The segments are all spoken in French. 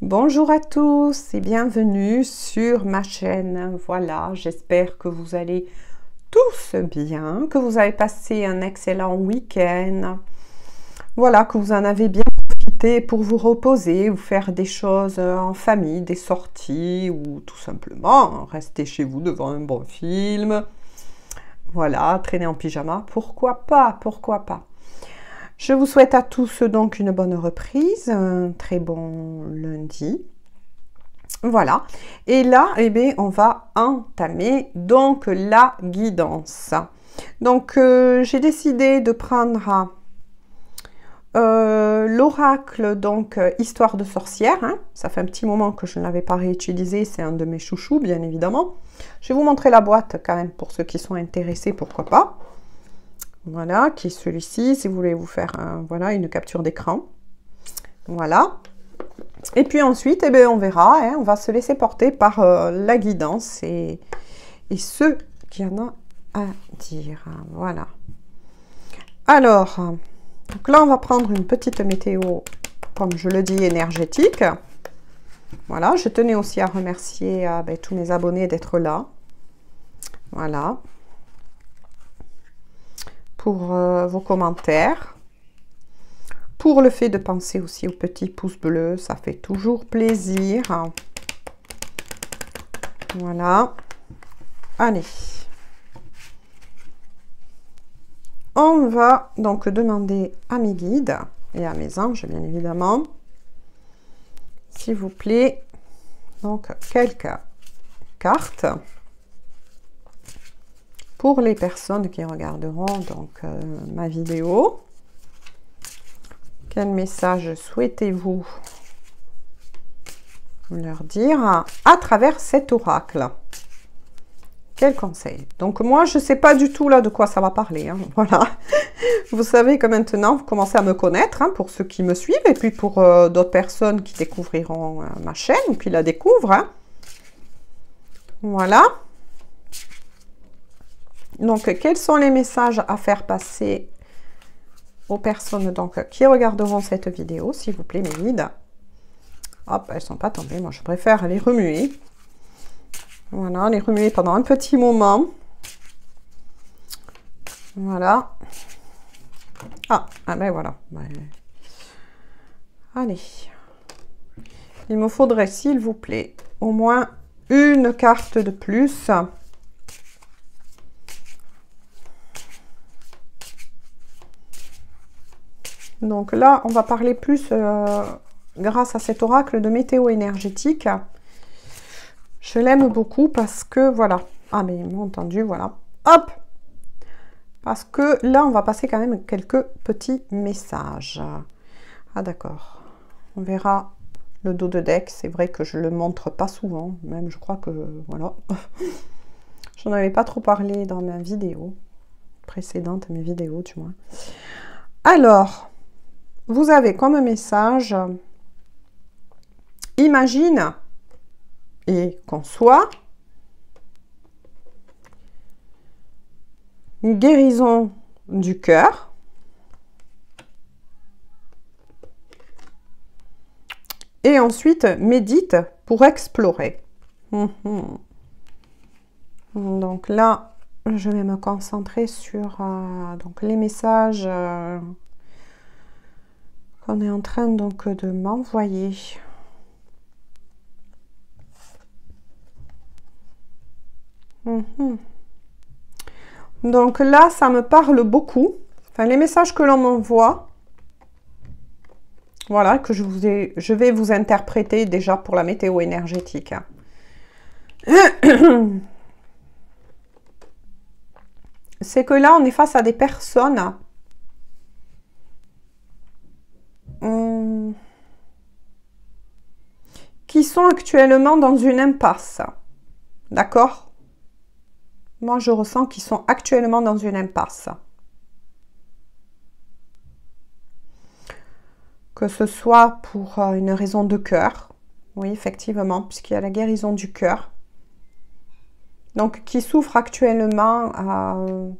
Bonjour à tous et bienvenue sur ma chaîne. Voilà, j'espère que vous allez tous bien, que vous avez passé un excellent week-end. Voilà, que vous en avez bien profité pour vous reposer, ou faire des choses en famille, des sorties ou tout simplement rester chez vous devant un bon film. Voilà, traîner en pyjama, pourquoi pas, pourquoi pas. Je vous souhaite à tous donc une bonne reprise, un très bon lundi. Voilà. Et là, eh bien, on va entamer donc la guidance. Donc, euh, j'ai décidé de prendre euh, l'oracle, donc euh, Histoire de sorcière. Hein. Ça fait un petit moment que je ne l'avais pas réutilisé. C'est un de mes chouchous, bien évidemment. Je vais vous montrer la boîte quand même pour ceux qui sont intéressés, pourquoi pas. Voilà, qui est celui-ci, si vous voulez vous faire un, voilà, une capture d'écran. Voilà. Et puis ensuite, eh ben, on verra, hein, on va se laisser porter par euh, la guidance et, ce qu'il y en a à dire. Voilà. Alors, donc là, on va prendre une petite météo, comme je le dis, énergétique. Voilà, je tenais aussi à remercier euh, ben, tous mes abonnés d'être là. Voilà pour euh, vos commentaires. Pour le fait de penser aussi au petit pouce bleu, ça fait toujours plaisir. Voilà. Allez. On va donc demander à mes guides et à mes anges, bien évidemment, s'il vous plaît, donc quelques cartes pour les personnes qui regarderont donc euh, ma vidéo. Quel message souhaitez-vous leur dire à, travers cet oracle quel conseil Donc moi, je ne sais pas du tout là de quoi ça va parler. Hein, voilà. vous savez que maintenant, vous commencez à me connaître hein, pour ceux qui me suivent et puis pour euh, d'autres personnes qui découvriront euh, ma chaîne ou qui la découvrent. Hein. Voilà. Donc, quels sont les messages à faire passer aux personnes donc, qui regarderont cette vidéo, s'il vous plaît, mes guides Hop, elles ne sont pas tombées. Moi, je préfère les remuer. Voilà, les remuer pendant un petit moment. Voilà. Ah, ah ben voilà. Ben, allez. Il me faudrait, s'il vous plaît, au moins une carte de plus. Donc là, on va parler plus, euh, grâce à cet oracle de météo énergétique. Je l'aime beaucoup parce que, voilà. Ah, mais ils entendu, voilà. Hop Parce que là, on va passer quand même quelques petits messages. Ah, d'accord. On verra le dos de deck. C'est vrai que je le montre pas souvent. Même, je crois que, voilà. J'en avais pas trop parlé dans ma vidéo précédente, mes vidéos, du moins. Alors, vous avez comme message imagine et conçoit une guérison du cœur et ensuite médite pour explorer. Hum, hum. Donc là, je vais me concentrer sur euh, donc les messages euh, on est en train donc euh, de m'envoyer. Mhm. Donc là, ça me parle beaucoup. Enfin, les messages que l'on m'envoie, voilà, que je, vous ai, je vais vous interpréter déjà pour la météo énergétique. C'est que là, on est face à des personnes Hum. qui sont actuellement dans une impasse. D'accord Moi, je ressens qu'ils sont actuellement dans une impasse. Que ce soit pour euh, une raison de cœur, oui, effectivement, puisqu'il y a la guérison du cœur. Donc, qui souffre actuellement à... Euh,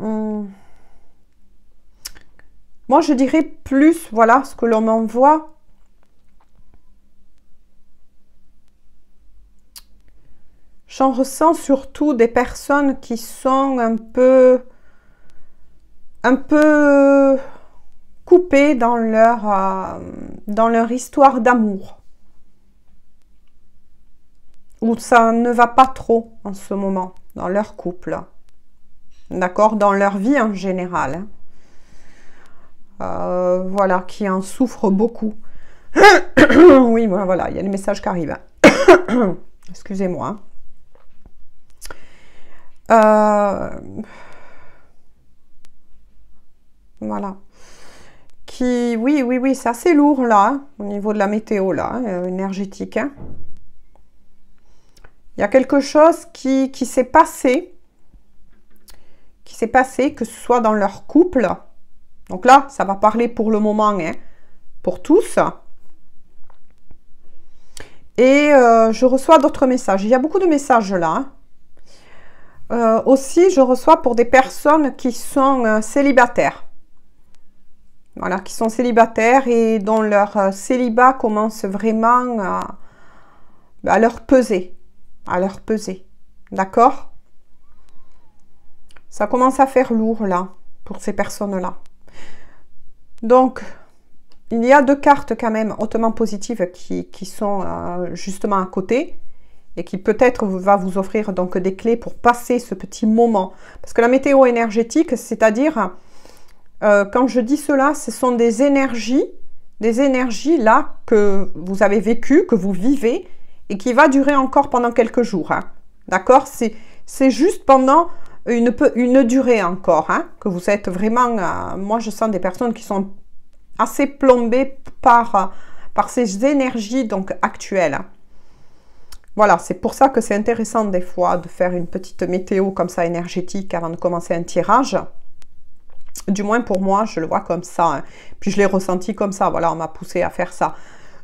hum, moi, je dirais plus, voilà, ce que l'on m'envoie. J'en ressens surtout des personnes qui sont un peu, un peu coupées dans leur, euh, dans leur histoire d'amour. Où ça ne va pas trop en ce moment, dans leur couple. D'accord Dans leur vie en général. Hein. Euh, voilà, qui en souffre beaucoup. oui, voilà, il y a les messages qui arrivent. Hein. Excusez-moi. Hein. Euh, voilà. Qui, oui, oui, oui, c'est assez lourd là, au niveau de la météo là, euh, énergétique. Hein. Il y a quelque chose qui, qui s'est passé, qui s'est passé, que ce soit dans leur couple, donc là, ça va parler pour le moment, hein, pour tous. Et euh, je reçois d'autres messages. Il y a beaucoup de messages là. Hein. Euh, aussi, je reçois pour des personnes qui sont euh, célibataires. Voilà, qui sont célibataires et dont leur célibat commence vraiment à leur peser. À leur peser. D'accord Ça commence à faire lourd là, pour ces personnes-là. Donc, il y a deux cartes quand même hautement positives qui, sont euh, justement à côté et qui peut-être va vous offrir donc des clés pour passer ce petit moment. Parce que la météo énergétique, c'est-à-dire, euh, quand je dis cela, ce sont des énergies, des énergies là que vous avez vécues, que vous vivez, et qui va durer encore pendant quelques jours. Hein. D'accord C'est juste pendant une, durée encore, hein, que vous êtes vraiment... Euh, moi, je sens des personnes qui sont assez plombées par, euh, par ces énergies donc actuelles. Voilà, c'est pour ça que c'est intéressant des fois de faire une petite météo comme ça énergétique avant de commencer un tirage. Du moins pour moi, je le vois comme ça. Hein. Puis je l'ai ressenti comme ça. Voilà, on m'a poussé à faire ça.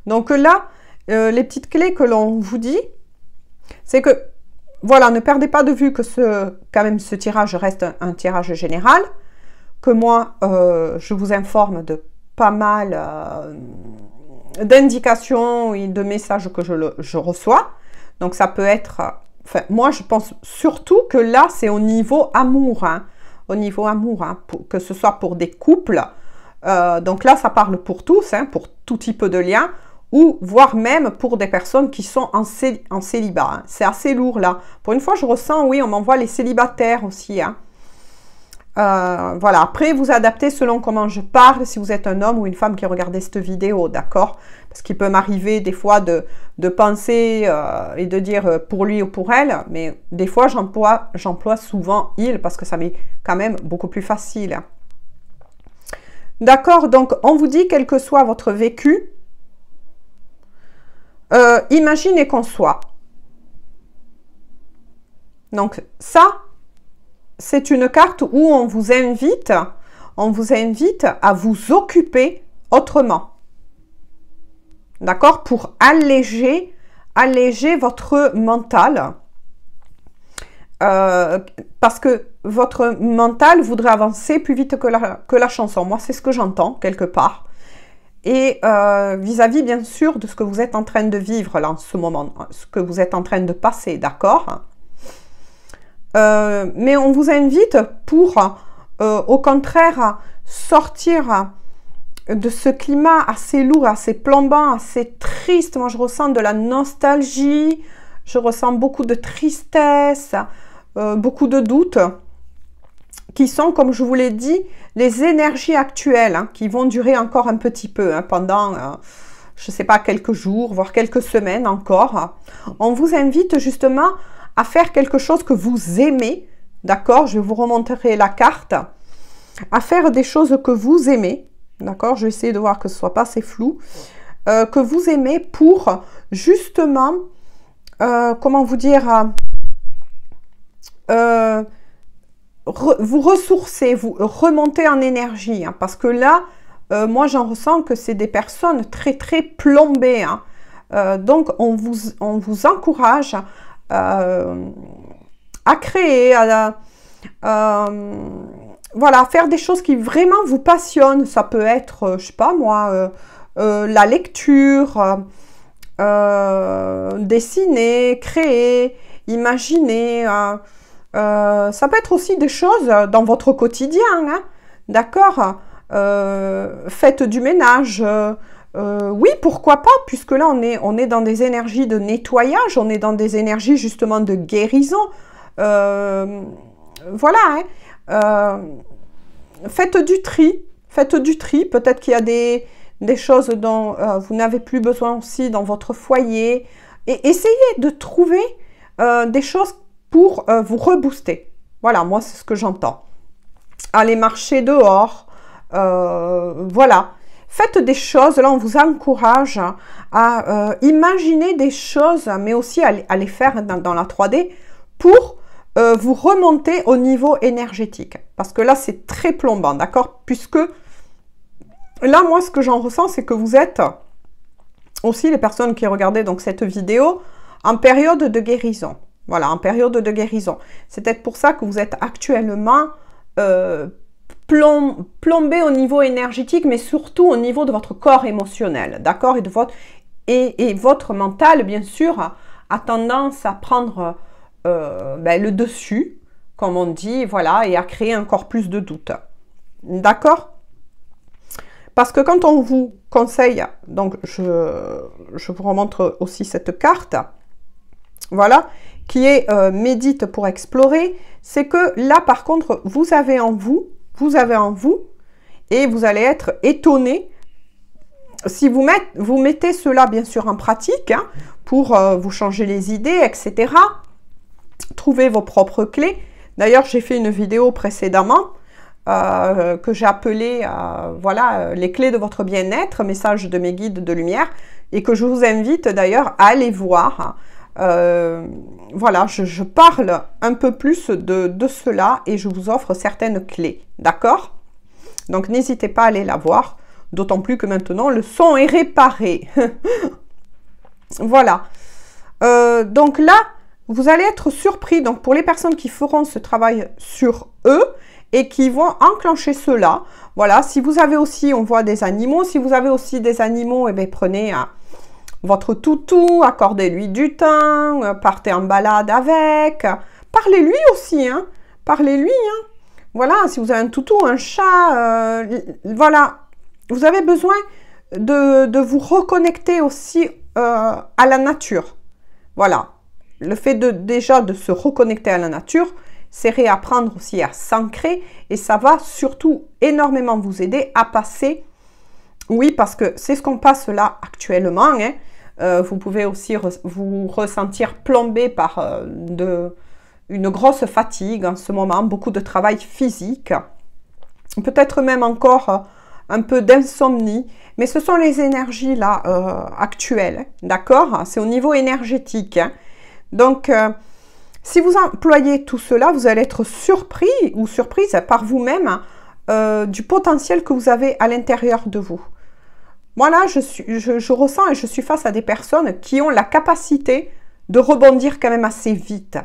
Donc là, euh, les petites clés que l'on vous dit, c'est que voilà, ne perdez pas de vue que ce, quand même ce tirage reste un, tirage général, que moi, euh, je vous informe de pas mal euh, d'indications et de messages que je, reçois. Donc ça peut être, euh, moi je pense surtout que là, c'est au niveau amour, hein, au niveau amour, hein, que ce soit pour des couples. donc là, ça parle pour tous, hein, pour tout type de lien, ou voire même pour des personnes qui sont en, célibat. Hein. C'est assez lourd là. Pour une fois, je ressens, oui, on m'envoie les célibataires aussi. Hein. Euh, voilà, après vous adaptez selon comment je parle, si vous êtes un homme ou une femme qui regardez cette vidéo, d'accord Parce qu'il peut m'arriver des fois de, penser euh, et de dire euh, pour lui ou pour elle, mais des fois j'emploie souvent il parce que ça m'est quand même beaucoup plus facile. D'accord, donc on vous dit quel que soit votre vécu, euh, imaginez qu'on soit Donc ça, c'est une carte où on vous invite, on vous invite à vous occuper autrement. D'accord Pour alléger, alléger votre mental. Euh, parce que votre mental voudrait avancer plus vite que la chanson. Moi, c'est ce que j'entends quelque part et euh, vis-à-vis bien sûr de ce que vous êtes en train de vivre là en ce moment, hein, ce que vous êtes en train de passer, d'accord hein. euh, Mais on vous invite pour euh, au contraire sortir de ce climat assez lourd, assez plombant, assez triste. Moi je ressens de la nostalgie, je ressens beaucoup de tristesse, beaucoup de doutes qui sont, comme je vous l'ai dit, les énergies actuelles, hein, qui vont durer encore un petit peu, hein, pendant, euh, je ne sais pas, quelques jours, voire quelques semaines encore. On vous invite justement à faire quelque chose que vous aimez, d'accord Je vous remonterai la carte. À faire des choses que vous aimez, d'accord Je vais essayer de voir que ce ne soit pas assez flou. Euh, que vous aimez pour justement, euh, comment vous dire, vous ressourcez, vous remonter en énergie, hein, parce que là, euh, moi j'en ressens que c'est des personnes très très plombées. Hein. Euh, donc on vous, on vous encourage euh, à créer, à, voilà, faire des choses qui vraiment vous passionnent. Ça peut être, je sais pas moi, la lecture, dessiner, créer, imaginer. Euh, ça peut être aussi des choses dans votre quotidien, hein. d'accord euh, Faites du ménage. Euh, oui, pourquoi pas, puisque là on est, on est dans des énergies de nettoyage, on est dans des énergies justement de guérison. voilà. Hein, faites du tri, faites du tri. Peut-être qu'il y a des, des choses dont vous n'avez plus besoin aussi dans votre foyer. Et essayez de trouver des choses pour euh, vous rebooster. Voilà, moi, c'est ce que j'entends. Allez marcher dehors. Euh, voilà. Faites des choses, là on vous encourage à euh, imaginer des choses, mais aussi à, les faire dans, la 3D pour vous remonter au niveau énergétique. Parce que là c'est très plombant, d'accord Puisque là moi ce que j'en ressens c'est que vous êtes aussi les personnes qui regardaient donc cette vidéo en période de guérison. Voilà, en période de guérison. C'est peut-être pour ça que vous êtes actuellement euh, plombé au niveau énergétique, mais surtout au niveau de votre corps émotionnel, d'accord et, de votre, et, votre mental, bien sûr, a, tendance à prendre euh, ben, le dessus, comme on dit, voilà, et à créer encore plus de doutes. D'accord Parce que quand on vous conseille, donc je, je vous remontre aussi cette carte, voilà, qui est euh, médite pour explorer, c'est que là par contre, vous avez en vous, vous avez en vous, et vous allez être étonné si vous, mettez cela bien sûr en pratique hein, pour euh, vous changer les idées, etc. trouver vos propres clés. D'ailleurs, j'ai fait une vidéo précédemment euh, que j'ai appelée voilà, les clés de votre bien-être, message de mes guides de lumière, et que je vous invite d'ailleurs à aller voir. Hein. Euh, voilà, je, parle un peu plus de, de, cela et je vous offre certaines clés. D'accord Donc n'hésitez pas à aller la voir, d'autant plus que maintenant le son est réparé. voilà. Euh, donc là, vous allez être surpris. Donc pour les personnes qui feront ce travail sur eux et qui vont enclencher cela, voilà, si vous avez aussi, on voit des animaux, si vous avez aussi des animaux, et eh bien prenez un votre toutou, accordez-lui du temps, euh, partez en balade avec, parlez-lui aussi, hein, parlez-lui, hein. Voilà, si vous avez un toutou, un chat, euh, voilà, vous avez besoin de, vous reconnecter aussi euh, à la nature. Voilà, le fait de déjà de se reconnecter à la nature, c'est réapprendre aussi à s'ancrer et ça va surtout énormément vous aider à passer, oui, parce que c'est ce qu'on passe là actuellement, hein, euh, vous pouvez aussi vous ressentir plombé par euh, une grosse fatigue en ce moment, beaucoup de travail physique, peut-être même encore euh, un peu d'insomnie, mais ce sont les énergies là actuelles, d'accord C'est au niveau énergétique. Donc, si vous employez tout cela, vous allez être surpris ou surprise par vous-même du potentiel que vous avez à l'intérieur de vous. Moi là, je, je, ressens et je suis face à des personnes qui ont la capacité de rebondir quand même assez vite.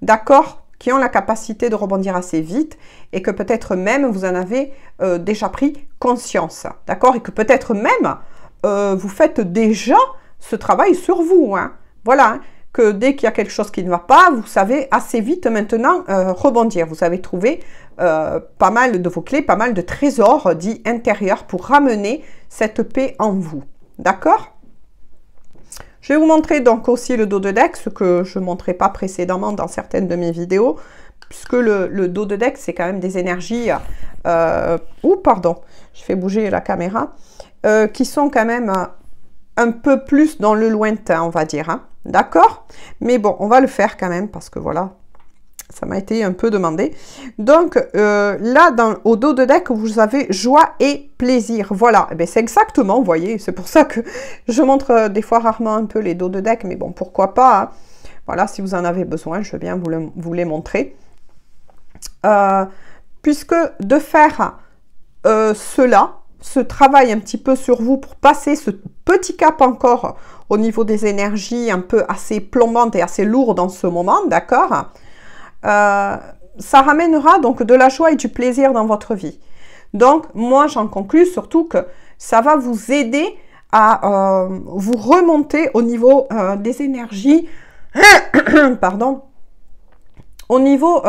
D'accord Qui ont la capacité de rebondir assez vite et que peut-être même vous en avez euh, déjà pris conscience. D'accord Et que peut-être même euh, vous faites déjà ce travail sur vous. Hein. voilà. Hein. que dès qu'il y a quelque chose qui ne va pas, vous savez assez vite maintenant euh, rebondir. Vous avez trouvé pas mal de vos clés, pas mal de trésors dits intérieurs pour ramener cette paix en vous. D'accord je vais vous montrer donc aussi le dos de deck, ce que je ne montrais pas précédemment dans certaines de mes vidéos, puisque le, dos de deck, c'est quand même des énergies... Euh, ou pardon, je fais bouger la caméra, euh, qui sont quand même un peu plus dans le lointain, on va dire. Hein. D'accord Mais bon, on va le faire quand même, parce que voilà, ça m'a été un peu demandé. Donc euh, là, au dos de deck, vous avez joie et plaisir. Voilà, eh ben, c'est exactement, vous voyez, c'est pour ça que je montre euh, des fois rarement un peu les dos de deck, mais bon, pourquoi pas. Hein. Voilà, si vous en avez besoin, je veux bien vous, les montrer. Euh, puisque de faire cela, ce travail un petit peu sur vous pour passer ce petit cap encore au niveau des énergies un peu assez plombantes et assez lourdes en ce moment, d'accord euh, ça ramènera donc de la joie et du plaisir dans votre vie. Donc, moi, j'en conclus surtout que ça va vous aider à euh, vous remonter au niveau euh, des énergies, pardon, au niveau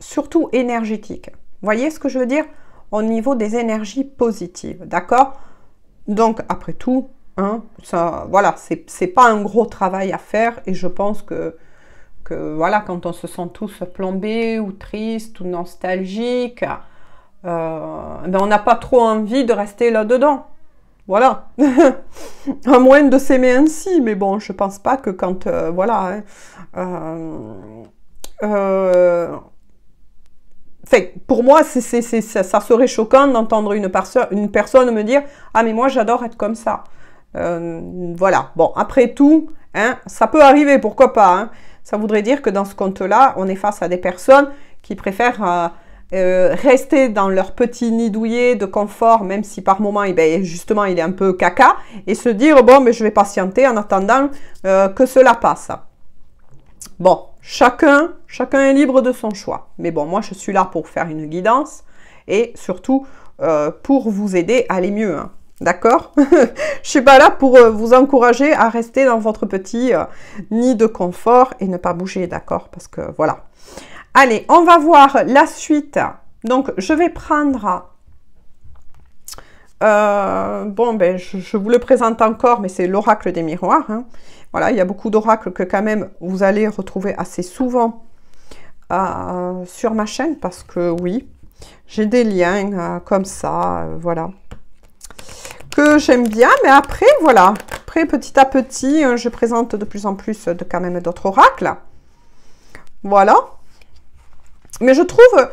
surtout énergétique. Vous Voyez ce que je veux dire Au niveau des énergies positives, d'accord Donc, après tout, hein, ça, voilà, c'est pas un gros travail à faire et je pense que voilà, quand on se sent tous plombés ou tristes ou nostalgiques, euh, ben on n'a pas trop envie de rester là-dedans. Voilà. à moins de s'aimer ainsi, mais bon, je pense pas que quand... Euh, voilà. Hein, euh, pour moi, ça, serait choquant d'entendre une, une, personne me dire « Ah, mais moi, j'adore être comme ça. voilà. Bon, après tout, hein, ça peut arriver, pourquoi pas. Hein. Ça voudrait dire que dans ce compte-là, on est face à des personnes qui préfèrent euh, euh, rester dans leur petit nid douillet de confort, même si par moment, eh ben, justement, il est un peu caca, et se dire, bon, mais je vais patienter en attendant euh, que cela passe. Bon, chacun, chacun est libre de son choix. Mais bon, moi, je suis là pour faire une guidance et surtout pour vous aider à aller mieux. Hein. D'accord Je suis pas là pour euh, vous encourager à rester dans votre petit euh, nid de confort et ne pas bouger, d'accord Parce que voilà. Allez, on va voir la suite. Donc, je vais prendre... Euh, bon, ben, je, vous le présente encore, mais c'est l'oracle des miroirs. Hein. Voilà, il y a beaucoup d'oracles que quand même vous allez retrouver assez souvent sur ma chaîne parce que oui, j'ai des liens comme ça, voilà que j'aime bien. Mais après, voilà, après, petit à petit, euh, je présente de plus en plus de quand même d'autres oracles. Voilà. Mais je trouve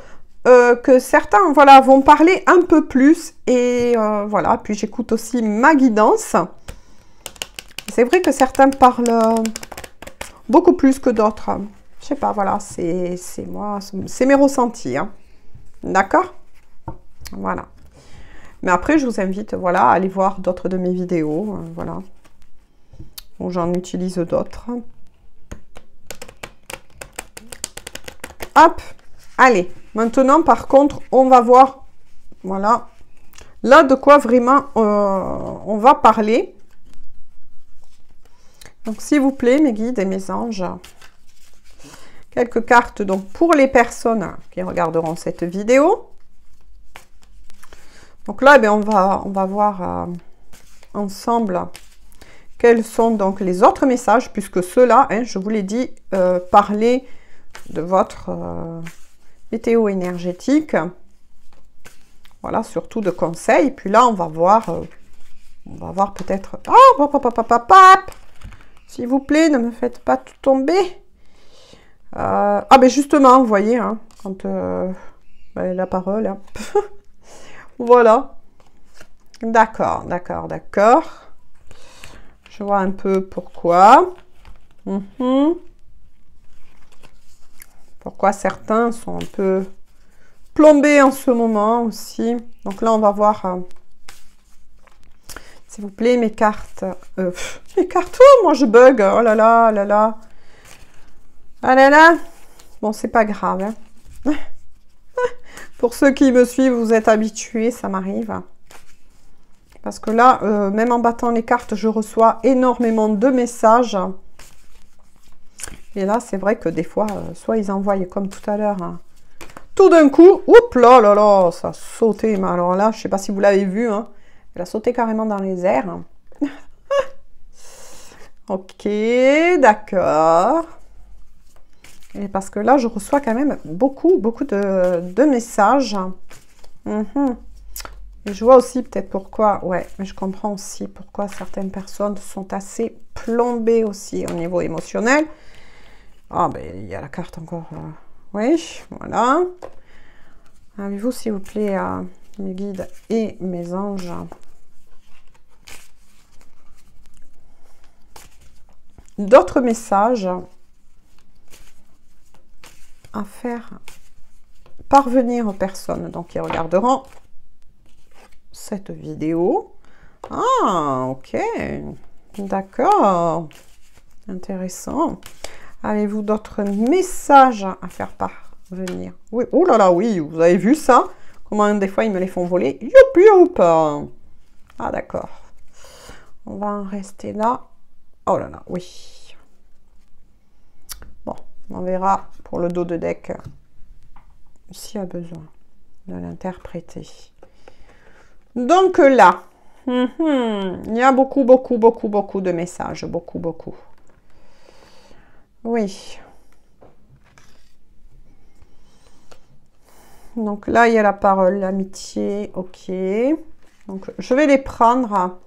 euh, que certains, voilà, vont parler un peu plus. Et euh, voilà, puis j'écoute aussi ma guidance. C'est vrai que certains parlent beaucoup plus que d'autres. Je sais pas, voilà, c'est moi, c'est mes ressentis. Hein. D'accord Voilà. Mais après, je vous invite voilà, à aller voir d'autres de mes vidéos. Euh, voilà. Où j'en utilise d'autres. Hop Allez, maintenant par contre, on va voir, voilà, là de quoi vraiment euh, on va parler. Donc s'il vous plaît, mes guides et mes anges, quelques cartes donc pour les personnes qui regarderont cette vidéo. Donc là, eh on, va, on va voir euh, ensemble quels sont donc les autres messages, puisque ceux-là, hein, je vous l'ai dit, euh, parler de votre euh, météo énergétique. Voilà, surtout de conseils. Puis là, on va voir, on va voir peut-être... Oh, papa, papa, S'il vous plaît, ne me faites pas tout tomber. ah, ben justement, vous voyez, hein, quand... Ben, la parole... Hein. Voilà. D'accord, d'accord, d'accord. Je vois un peu pourquoi. Mhm. Pourquoi certains sont un peu plombés en ce moment aussi. Donc là, on va voir, euh, s'il vous plaît, mes cartes. Euh, mes cartes, oh, moi je bug. Oh là là, oh là là. Ah là là. Bon, c'est pas grave. Hein. Pour ceux qui me suivent, vous êtes habitués, ça m'arrive. Parce que là, euh, même en battant les cartes, je reçois énormément de messages. Et là, c'est vrai que des fois, euh, soit ils envoient, comme tout à l'heure, hein. tout d'un coup, oups là là là, ça a sauté. Mais alors là, je ne sais pas si vous l'avez vu, hein. elle a sauté carrément dans les airs. Hein. ok, d'accord. Et parce que là, je reçois quand même beaucoup, beaucoup de, messages. Mhm. je vois aussi peut-être pourquoi, ouais, mais je comprends aussi pourquoi certaines personnes sont assez plombées aussi au niveau émotionnel. Ah, ben, il y a la carte encore. Euh, oui, voilà. Avez-vous, s'il vous plaît, euh, mes guides et mes anges D'autres messages à faire parvenir aux personnes donc, qui regarderont cette vidéo. Ah, ok. D'accord. Intéressant. Avez-vous d'autres messages à faire parvenir Oui. Oh là là, oui, vous avez vu ça Comment des fois ils me les font voler Youp, youp Ah, d'accord. On va en rester là. Oh là là, oui. Bon, on verra pour le dos de deck s'il a besoin de l'interpréter. Donc là, hum, hum, il y a beaucoup, beaucoup, beaucoup, beaucoup de messages. Beaucoup, beaucoup. Oui. Donc là, il y a la parole, l'amitié, ok. Donc je vais les prendre.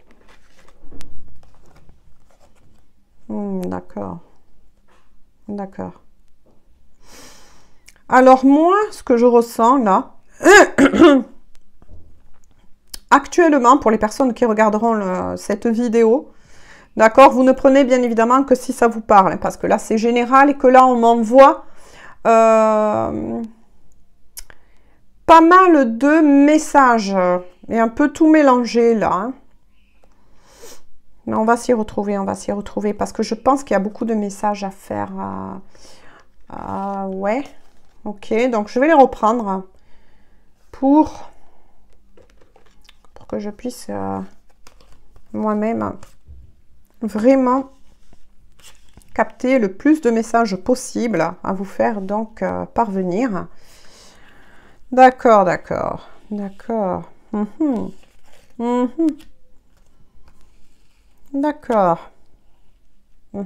Hmm, d'accord. D'accord. Alors moi, ce que je ressens là, actuellement, pour les personnes qui regarderont cette vidéo, d'accord, vous ne prenez bien évidemment que si ça vous parle, parce que là c'est général et que là on m'envoie euh, pas mal de messages et un peu tout mélangé là. Hein. Mais on va s'y retrouver, on va s'y retrouver parce que je pense qu'il y a beaucoup de messages à faire. ouais. Ok, donc je vais les reprendre pour, pour que je puisse euh, moi-même vraiment capter le plus de messages possible à vous faire donc euh, parvenir. D'accord, d'accord, d'accord. Mhm, mhm. D'accord. Mhm.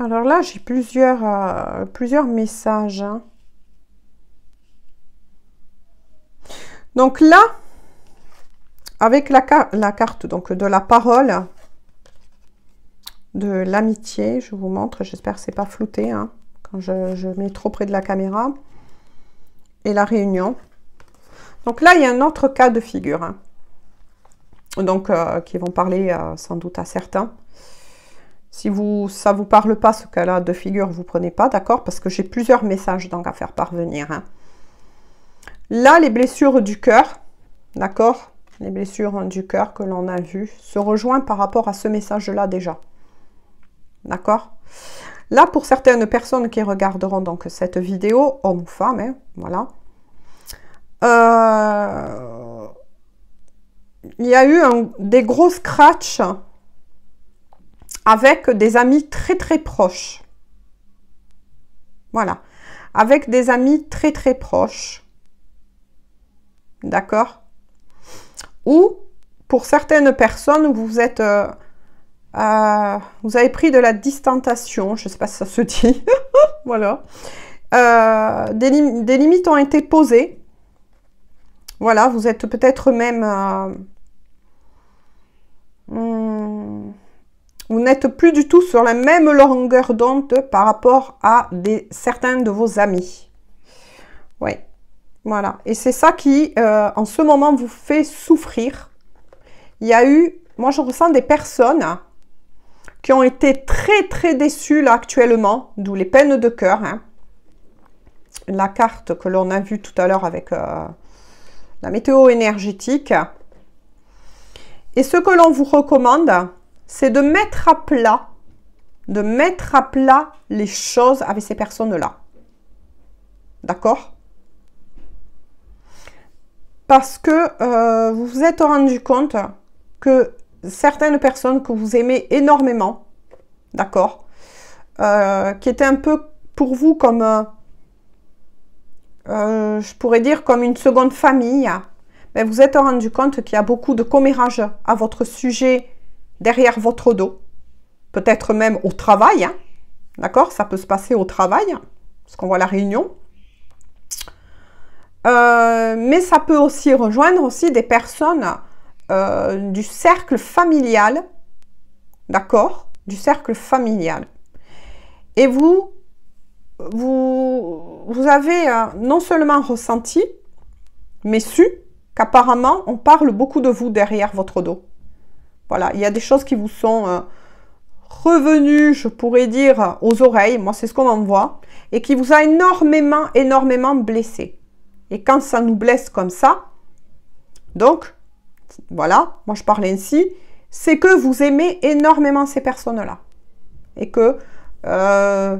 Alors là, j'ai plusieurs, euh, plusieurs messages. Hein. Donc là, avec la, carte donc, de la parole, de l'amitié, je vous montre, j'espère que ce n'est pas flouté hein, quand je, mets trop près de la caméra, et la réunion. Donc là, il y a un autre cas de figure, hein, donc euh, qui vont parler euh, sans doute à certains. Si vous, ça vous parle pas, ce cas-là de figure, vous prenez pas, d'accord Parce que j'ai plusieurs messages donc à faire parvenir. Hein. Là, les blessures du cœur, d'accord Les blessures hein, du cœur que l'on a vues se rejoignent par rapport à ce message-là déjà. D'accord Là, pour certaines personnes qui regarderont donc cette vidéo, homme ou femme hein, voilà, euh, il y a eu des gros scratchs avec des amis très très proches. Voilà, avec des amis très très proches. D'accord Ou pour certaines personnes, vous êtes... Euh, euh, vous avez pris de la distantation, je ne sais pas si ça se dit, voilà. Euh, des, limites ont été posées. Voilà, vous êtes peut-être même... Hmm, vous n'êtes plus du tout sur la même longueur d'onde par rapport à certains de vos amis. Oui, voilà. Et c'est ça qui, euh, en ce moment, vous fait souffrir. Il y a eu, moi je ressens des personnes qui ont été très très déçues là actuellement, d'où les peines de cœur. Hein. La carte que l'on a vue tout à l'heure avec euh, la météo énergétique. Et ce que l'on vous recommande, c'est de mettre à plat, de mettre à plat les choses avec ces personnes-là. D'accord Parce que euh, vous vous êtes rendu compte que certaines personnes que vous aimez énormément, d'accord, euh, qui étaient un peu pour vous comme, euh, je pourrais dire, comme une seconde famille, mais vous êtes rendu compte qu'il y a beaucoup de commérages à votre sujet derrière votre dos, peut-être même au travail, hein. d'accord Ça peut se passer au travail, hein, parce qu'on voit la réunion. Euh, mais ça peut aussi rejoindre aussi des personnes euh, du cercle familial, d'accord Du cercle familial. Et vous, vous, vous avez euh, non seulement ressenti, mais su qu'apparemment on parle beaucoup de vous derrière votre dos. Voilà, il y a des choses qui vous sont euh, revenues, je pourrais dire, euh, aux oreilles, moi c'est ce qu'on en voit, et qui vous a énormément, énormément blessé. Et quand ça nous blesse comme ça, donc, voilà, moi je parle ainsi, c'est que vous aimez énormément ces personnes-là. Et que euh,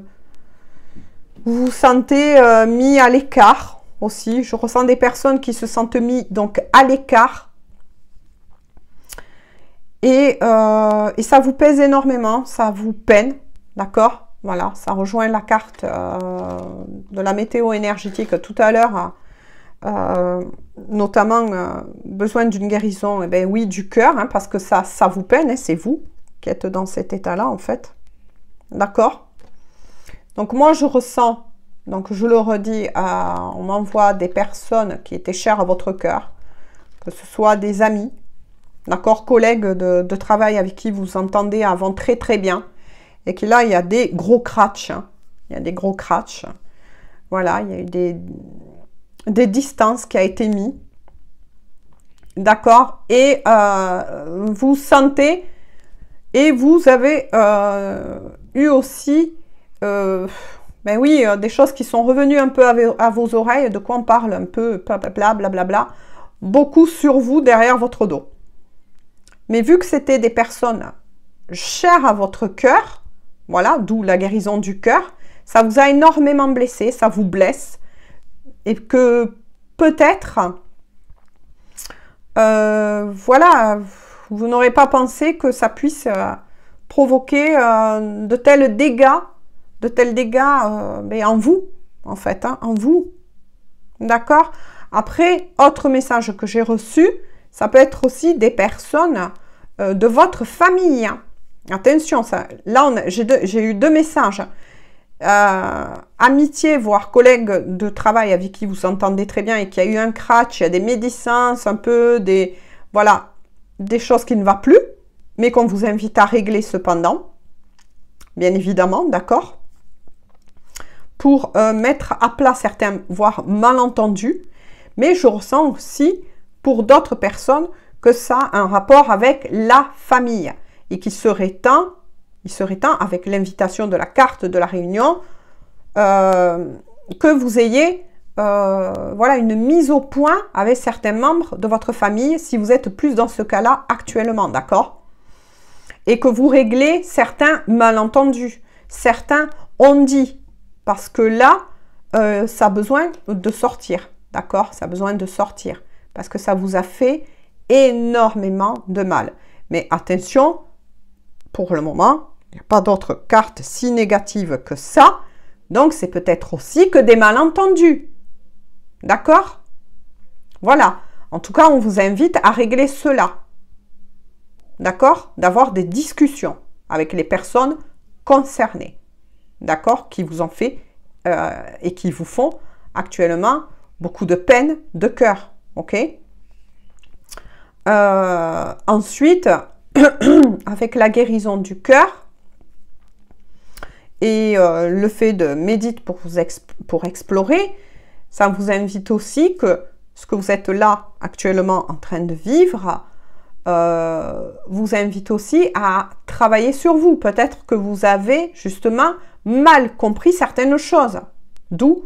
vous vous sentez mis à l'écart aussi. Je ressens des personnes qui se sentent mis donc à l'écart euh, et, ça vous pèse énormément, ça vous peine, d'accord Voilà, ça rejoint la carte euh, de la météo énergétique tout à l'heure, hein. euh, notamment besoin d'une guérison, et eh ben bien oui, du cœur, hein, parce que ça, ça vous peine, hein, c'est vous qui êtes dans cet état-là en fait, d'accord Donc moi je ressens, donc je le redis, on m'envoie des personnes qui étaient chères à votre cœur, que ce soit des amis, d'accord, collègues de, travail avec qui vous entendez avant très très bien, et que là, il y a des gros cratchs. Hein. Il y a des gros cratchs. Voilà, il y a eu des, des distances qui a été mises. D'accord Et euh, vous sentez, et vous avez euh, eu aussi, euh, ben oui, des choses qui sont revenues un peu à, vos oreilles, de quoi on parle un peu, blablabla, bla, bla, bla, beaucoup sur vous, derrière votre dos. Mais vu que c'était des personnes chères à votre cœur, voilà, d'où la guérison du cœur, ça vous a énormément blessé, ça vous blesse, et que peut-être, euh, voilà, vous n'aurez pas pensé que ça puisse euh, provoquer euh, de tels dégâts, de tels dégâts mais en vous, en fait, hein, en vous. D'accord Après, autre message que j'ai reçu, ça peut être aussi des personnes euh, de votre famille. Attention, ça, là, j'ai eu deux messages. Euh, amitié, voire collègue de travail avec qui vous entendez très bien et qui a eu un crash, il y a des médicences, un peu des, voilà, des choses qui ne vont plus, mais qu'on vous invite à régler cependant, bien évidemment, d'accord Pour euh, mettre à plat certains, voire malentendus, mais je ressens aussi pour d'autres personnes que ça a un rapport avec la famille et qu'il serait temps, il serait temps avec l'invitation de la carte de la réunion, euh, que vous ayez euh, voilà une mise au point avec certains membres de votre famille si vous êtes plus dans ce cas-là actuellement, d'accord Et que vous réglez certains malentendus, certains on dit, parce que là, euh, ça a besoin de sortir, d'accord Ça a besoin de sortir parce que ça vous a fait énormément de mal. Mais attention, pour le moment, il n'y a pas d'autre cartes si négative que ça. Donc, c'est peut-être aussi que des malentendus. D'accord Voilà. En tout cas, on vous invite à régler cela. D'accord D'avoir des discussions avec les personnes concernées. D'accord Qui vous ont fait euh, et qui vous font actuellement beaucoup de peine de cœur. Ok euh, Ensuite, avec la guérison du cœur et euh, le fait de méditer pour, vous pour explorer, ça vous invite aussi que ce que vous êtes là actuellement en train de vivre euh, vous invite aussi à travailler sur vous. Peut-être que vous avez justement mal compris certaines choses. D'où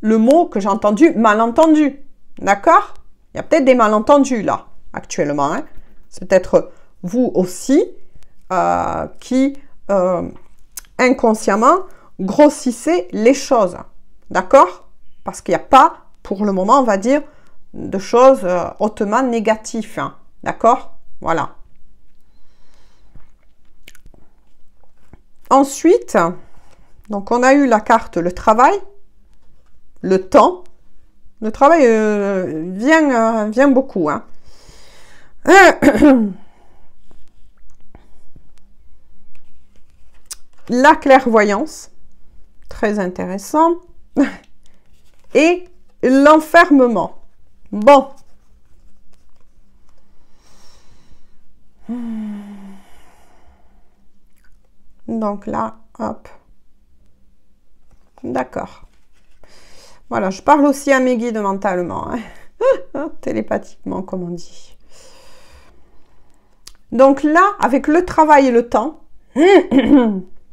le mot que j'ai entendu, malentendu. D'accord il y a peut-être des malentendus là, actuellement. Hein. C'est peut-être vous aussi euh, qui, euh, inconsciemment, grossissez les choses. D'accord Parce qu'il n'y a pas, pour le moment, on va dire, de choses euh, hautement négatives. Hein, d'accord Voilà. Ensuite, donc on a eu la carte le travail, le temps, le travail euh, vient, euh, vient, beaucoup. Hein. La clairvoyance, très intéressant. Et l'enfermement. Bon. Donc là, hop. D'accord. Voilà, je parle aussi à mes guides mentalement, hein. télépathiquement comme on dit. Donc là, avec le travail et le temps,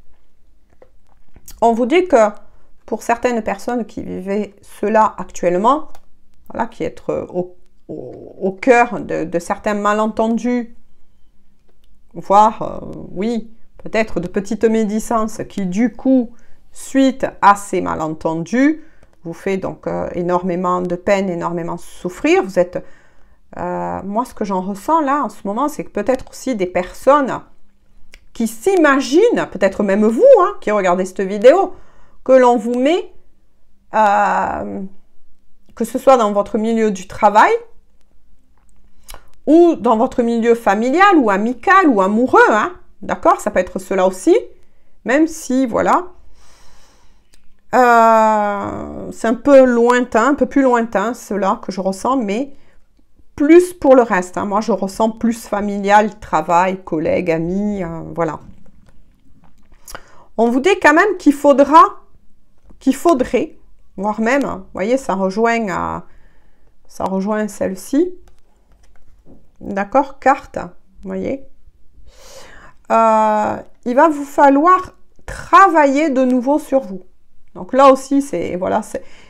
on vous dit que pour certaines personnes qui vivaient cela actuellement, qui être euh, au, cœur de, certains malentendus, voire, euh, oui, peut-être de petites médisances qui, du coup, suite à ces malentendus, vous fait donc euh, énormément de peine, énormément souffrir. Vous êtes, euh, moi, ce que j'en ressens là en ce moment, c'est que peut-être aussi des personnes qui s'imaginent, peut-être même vous, hein, qui regardez cette vidéo, que l'on vous met, euh, que ce soit dans votre milieu du travail ou dans votre milieu familial ou amical ou amoureux, hein. d'accord Ça peut être cela aussi, même si, voilà, euh, c'est un peu lointain, un peu plus lointain cela que je ressens, mais plus pour le reste. Hein. Moi, je ressens plus familial, travail, collègues, amis, euh, voilà. On vous dit quand même qu'il faudra, qu'il faudrait, voire même, hein, vous voyez, ça rejoint, à, euh, ça rejoint celle-ci. D'accord Carte, vous voyez Il va vous falloir travailler de nouveau sur vous. Donc là aussi, c'est voilà,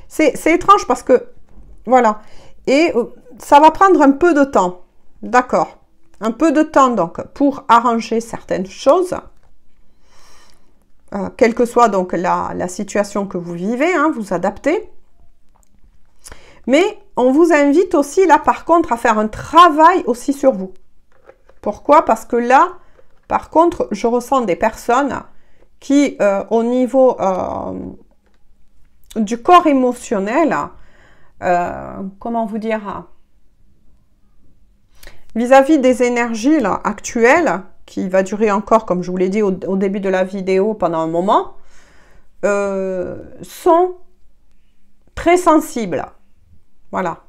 c'est étrange parce que voilà. Et euh, ça va prendre un peu de temps, d'accord Un peu de temps donc pour arranger certaines choses, euh, quelle que soit donc la, la situation que vous vivez, hein, vous adaptez. Mais on vous invite aussi là par contre à faire un travail aussi sur vous. Pourquoi Parce que là, par contre, je ressens des personnes qui, euh, au niveau du corps émotionnel, euh, comment vous dire, vis-à-vis des énergies actuelles, qui va durer encore, comme je vous l'ai dit au, début de la vidéo, pendant un moment, euh, sont très sensibles. Voilà.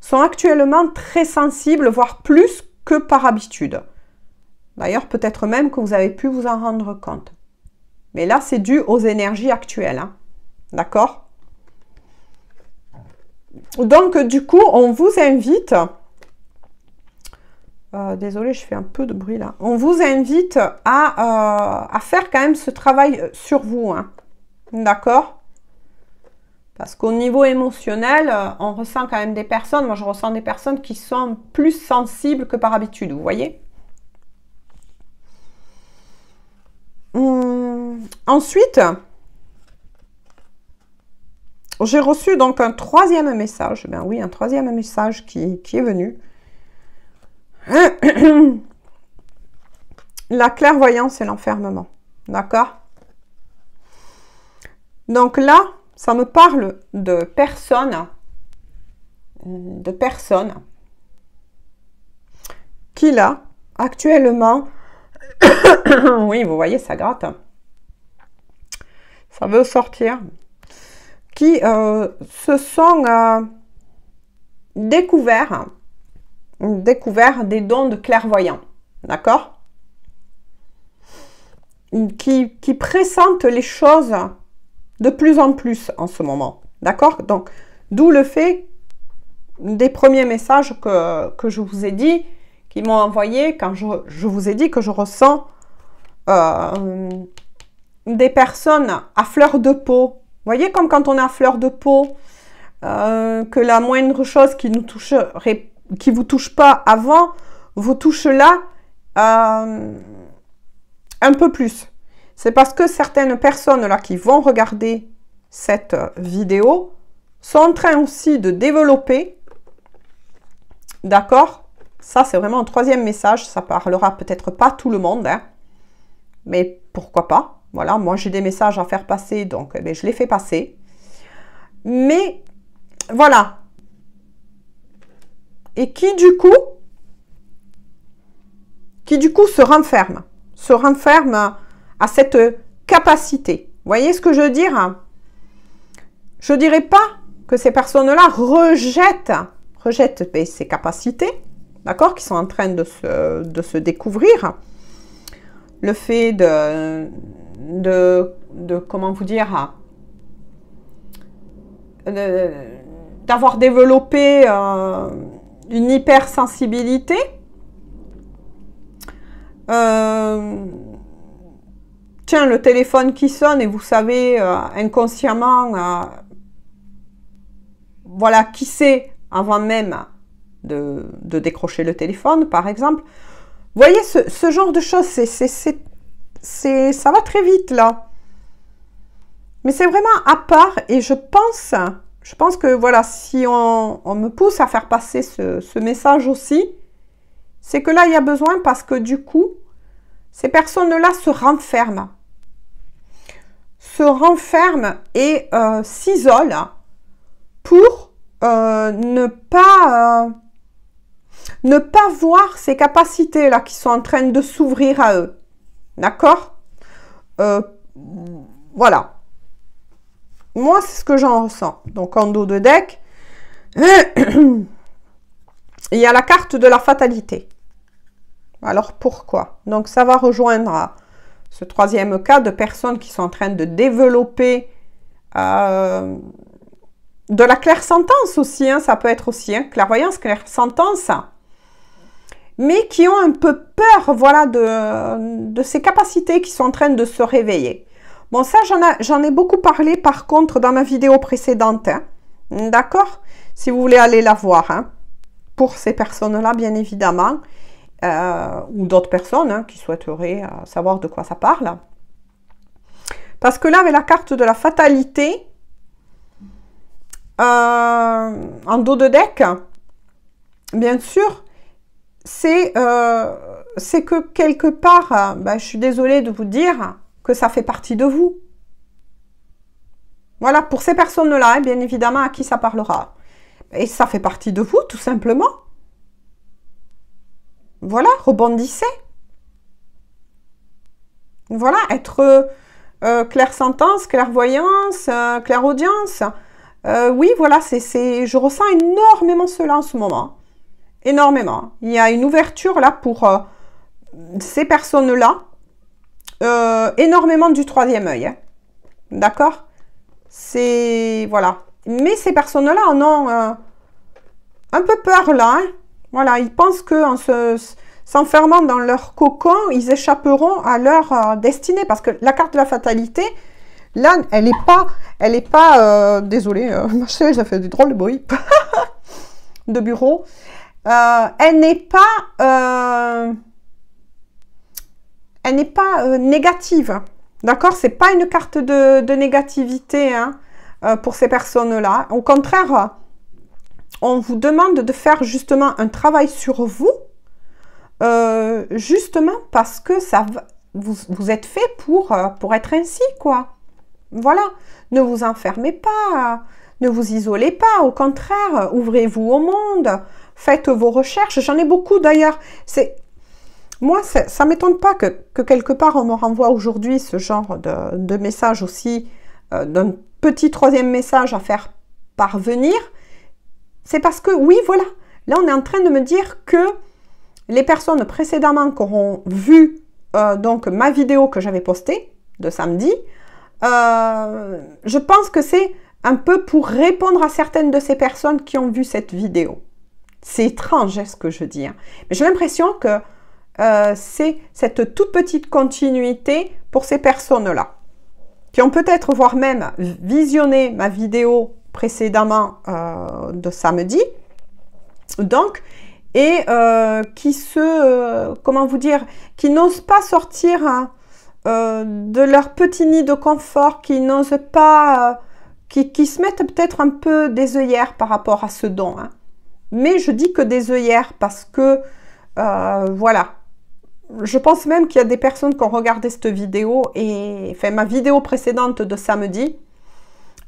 Sont actuellement très sensibles, voire plus que par habitude. D'ailleurs, peut-être même que vous avez pu vous en rendre compte. Mais là, c'est dû aux énergies actuelles. Hein. D'accord Donc, du coup, on vous invite... Désolée, euh, désolé, je fais un peu de bruit là. On vous invite à, euh, faire quand même ce travail euh, sur vous. Hein. D'accord Parce qu'au niveau émotionnel, on ressent quand même des personnes. Moi, je ressens des personnes qui sont plus sensibles que par habitude, vous voyez hum, Ensuite, j'ai reçu donc un troisième message. Ben oui, un troisième message qui, est venu. La clairvoyance et l'enfermement. D'accord Donc là, ça me parle de personnes, de personnes qui là, actuellement, oui, vous voyez, ça gratte. Hein. Ça veut sortir qui euh, se sont euh, découverts, des dons de clairvoyants, d'accord qui, qui pressentent les choses de plus en plus en ce moment, d'accord Donc, d'où le fait des premiers messages que, je vous ai dit, qui m'ont envoyé quand je, vous ai dit que je ressens euh, des personnes à fleur de peau, voyez, comme quand on a fleur de peau, euh, que la moindre chose qui nous vous touche pas avant, vous touche là euh, un peu plus. C'est parce que certaines personnes là qui vont regarder cette vidéo sont en train aussi de développer, d'accord Ça, c'est vraiment un troisième message. Ça parlera peut-être pas tout le monde, hein, mais pourquoi pas voilà, moi j'ai des messages à faire passer, donc eh ben, je les fais passer. Mais voilà. Et qui du coup, qui du coup se renferme, se renferme à cette capacité. Vous voyez ce que je veux dire Je ne dirais pas que ces personnes-là rejettent, rejettent eh ben, ces capacités, d'accord, qui sont en train de se découvrir. Le fait de, de, de comment vous dire, d'avoir développé euh, une hypersensibilité. Euh, tiens, le téléphone qui sonne et vous savez euh, inconsciemment, voilà qui c'est avant même de, décrocher le téléphone, par exemple. voyez, ce, ce genre de choses, c'est c'est ça va très vite là. Mais c'est vraiment à part et je pense, je pense que voilà, si on, me pousse à faire passer ce, message aussi, c'est que là, il y a besoin parce que du coup, ces personnes-là se renferment. Se renferment et euh, s'isolent pour euh, ne pas... Euh, ne pas voir ces capacités-là qui sont en train de s'ouvrir à eux. D'accord euh, Voilà. Moi, c'est ce que j'en ressens. Donc, en dos de deck, il y a la carte de la fatalité. Alors, pourquoi Donc, ça va rejoindre ce troisième cas de personnes qui sont en train de développer euh, de la sentence aussi. Hein. ça peut être aussi hein, clairvoyance, sentence mais qui ont un peu peur voilà, de, de ces capacités qui sont en train de se réveiller. Bon, ça, j'en ai beaucoup parlé par contre dans ma vidéo précédente. Hein. D'accord Si vous voulez aller la voir. Hein. Pour ces personnes-là, bien évidemment. Euh, ou d'autres personnes hein, qui souhaiteraient euh, savoir de quoi ça parle. Parce que là, avec la carte de la fatalité, euh, en dos de deck, bien sûr, euh, c'est que quelque part, euh, bah, je suis désolée de vous dire que ça fait partie de vous. Voilà, pour ces personnes-là, eh bien évidemment, à qui ça parlera. Et ça fait partie de vous, tout simplement. Voilà, rebondissez. Voilà, être euh, clair-sentence, clairvoyance, audience. oui, voilà, c'est, je ressens énormément cela en ce moment énormément. Il y a une ouverture là pour euh, ces personnes-là, euh, énormément du troisième œil. Hein. D'accord C'est... Voilà. Mais ces personnes-là en ont euh, un peu peur là. Hein. Voilà, ils pensent qu'en s'enfermant dans leur cocon, ils échapperont à leur destinée. Parce que la carte de la fatalité, Là, elle n'est pas, elle est pas, désolée, Je ma fait du drôle de bruit de bureau. Euh, elle n'est pas, euh, elle n'est pas euh, négative. D'accord C'est pas une carte de, négativité hein, pour ces personnes-là. Au contraire, on vous demande de faire justement un travail sur vous, justement parce que vous, êtes fait pour, pour être ainsi, quoi. Voilà. Ne vous enfermez pas, ne vous isolez pas. Au contraire, ouvrez-vous au monde faites vos recherches. J'en ai beaucoup d'ailleurs. C'est moi, ça ne m'étonne pas que, quelque part on me renvoie aujourd'hui ce genre de, message aussi, euh, d'un petit troisième message à faire parvenir. C'est parce que oui, voilà, là on est en train de me dire que les personnes précédemment qui auront vu euh, donc ma vidéo que j'avais postée de samedi, euh, je pense que c'est un peu pour répondre à certaines de ces personnes qui ont vu cette vidéo. C'est étrange hein, ce que je dis. Hein. Mais j'ai l'impression que euh, c'est cette toute petite continuité pour ces personnes-là, qui ont peut-être, voire même, visionné ma vidéo précédemment euh, de samedi, donc, et euh, qui se, comment vous dire, qui n'osent pas sortir hein, de leur petit nid de confort, qui n'osent pas, qui, se mettent peut-être un peu des œillères par rapport à ce don. Mais je dis que des œillères parce que, euh, voilà, je pense même qu'il y a des personnes qui ont regardé cette vidéo, et, fait ma vidéo précédente de samedi,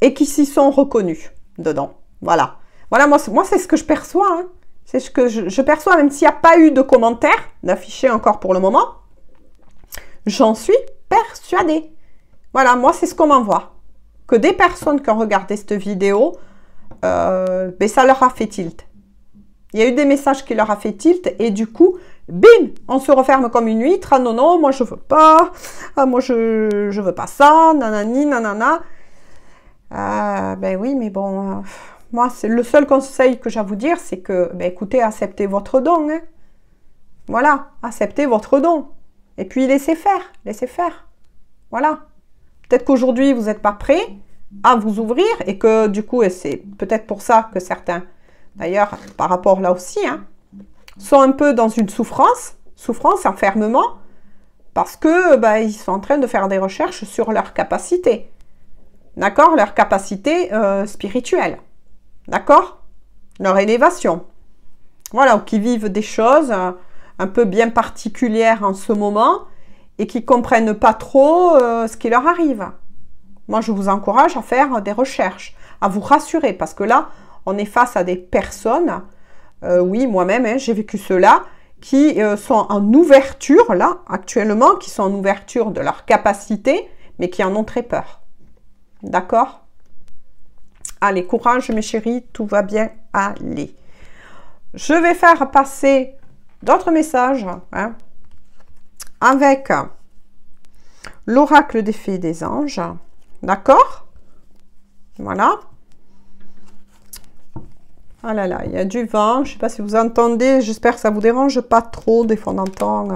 et qui s'y sont reconnues dedans. Voilà. Voilà, moi, moi c'est ce que je perçois. Hein. C'est ce que je, perçois, même s'il n'y a pas eu de commentaires d'affichés encore pour le moment. J'en suis persuadée. Voilà, moi, c'est ce qu'on m'envoie. Que des personnes qui ont regardé cette vidéo, euh, ben, ça leur a fait tilt il y a eu des messages qui leur a fait tilt et du coup, bim, on se referme comme une huître. Ah non, non, moi je veux pas. Ah, moi je, je veux pas ça. Nanani, nanana. Ah, ben oui, mais bon, euh, moi c'est le seul conseil que j'ai à vous dire, c'est que, ben écoutez, acceptez votre don. Hein. Voilà, acceptez votre don. Et puis laissez faire, laissez faire. Voilà. Peut-être qu'aujourd'hui vous n'êtes pas prêt à vous ouvrir et que du coup, c'est peut-être pour ça que certains d'ailleurs par rapport là aussi, hein, sont un peu dans une souffrance, souffrance, enfermement, parce que bah, ils sont en train de faire des recherches sur leur capacité. D'accord Leur capacité euh, spirituelle. D'accord Leur élévation. Voilà, ou qui vivent des choses euh, un peu bien particulières en ce moment et qui comprennent pas trop euh, ce qui leur arrive. Moi, je vous encourage à faire des recherches, à vous rassurer, parce que là, on est face à des personnes, euh, oui, moi-même, hein, j'ai vécu cela, qui euh, sont en ouverture, là, actuellement, qui sont en ouverture de leur capacité, mais qui en ont très peur. D'accord Allez, courage mes chéris, tout va bien aller. Je vais faire passer d'autres messages hein, avec l'oracle des filles des anges. D'accord Voilà. Ah là là, il y a du vent. Je ne sais pas si vous entendez. J'espère que ça ne vous dérange pas trop. Des fois, on entend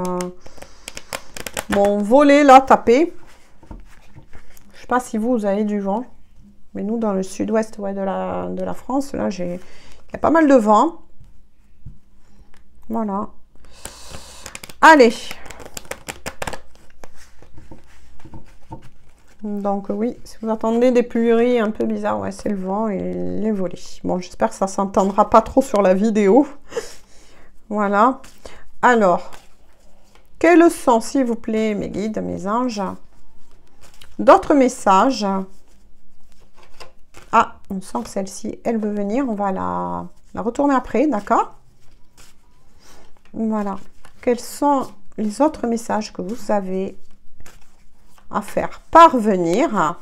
Bon, euh, mon là taper. Je ne sais pas si vous, vous avez du vent. Mais nous, dans le sud-ouest ouais, de, la, de la France, là, il y a pas mal de vent. Voilà. Allez, Donc oui, si vous attendez des pluries un peu bizarres, ouais, c'est le vent et les volets. Bon, j'espère que ça s'entendra pas trop sur la vidéo. voilà. Alors, quels sont, s'il vous plaît, mes guides, mes anges D'autres messages Ah, on sent que celle-ci, elle veut venir. On va la, la retourner après, d'accord Voilà. Quels sont les autres messages que vous avez à faire parvenir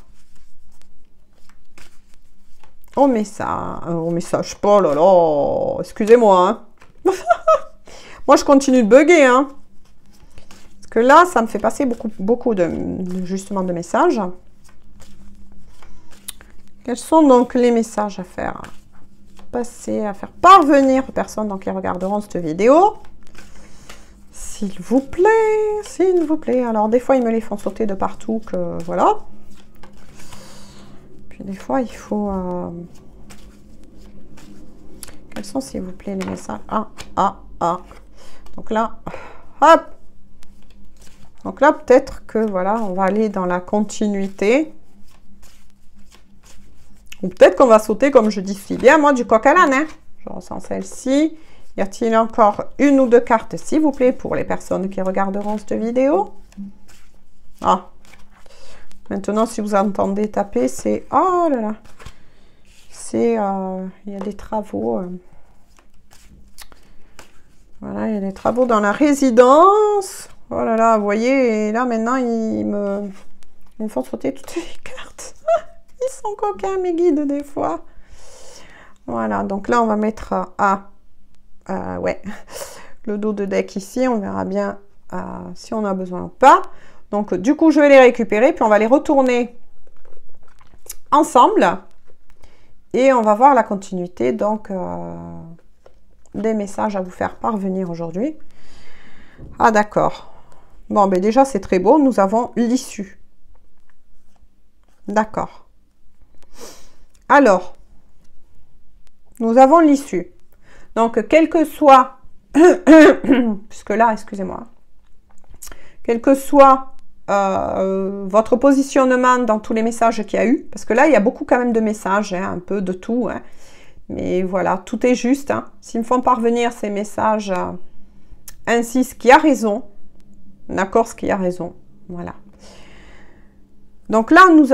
au message, au message, oh excusez-moi. Hein. Moi, je continue de bugger, hein. Parce que là, ça me fait passer beaucoup, beaucoup de, justement, de messages. Quels sont donc les messages à faire passer, à faire parvenir aux personnes donc, qui regarderont cette vidéo s'il vous plaît, s'il vous plaît. Alors, des fois, ils me les font sauter de partout, que voilà. Puis, des fois, il faut... Euh, quels sont, s'il vous plaît, les messages Ah, ah, ah. Donc là, hop Donc là, peut-être que, voilà, on va aller dans la continuité. Ou peut-être qu'on va sauter, comme je dis si bien, moi, du coq à l'âne, hein. Je ressens celle-ci. Y a-t-il encore une ou deux cartes, s'il vous plaît, pour les personnes qui regarderont cette vidéo Ah Maintenant, si vous entendez taper, c'est... Oh là là C'est... Euh, il y a des travaux. Euh. Voilà, il y a des travaux dans la résidence. Oh là là, vous voyez, là maintenant, ils me, ils font sauter toutes les cartes. ils sont coquins, mes guides, des fois. Voilà, donc là, on va mettre à euh, euh, ouais, le dos de deck ici. On verra bien euh, si on a besoin ou pas. Donc, du coup, je vais les récupérer, puis on va les retourner ensemble. Et on va voir la continuité, donc, euh, des messages à vous faire parvenir aujourd'hui. Ah, d'accord. Bon, ben déjà, c'est très beau. Nous avons l'issue. D'accord. Alors, nous avons l'issue. Donc, quel que soit, puisque là, excusez-moi, quel que soit euh, votre positionnement dans tous les messages qu'il y a eu, parce que là, il y a beaucoup quand même de messages, hein, un peu de tout. Hein. Mais voilà, tout est juste. Hein. S'ils me font parvenir ces messages, euh, ainsi, ce qui a raison, d'accord, ce qui a raison, voilà. Donc là, nous,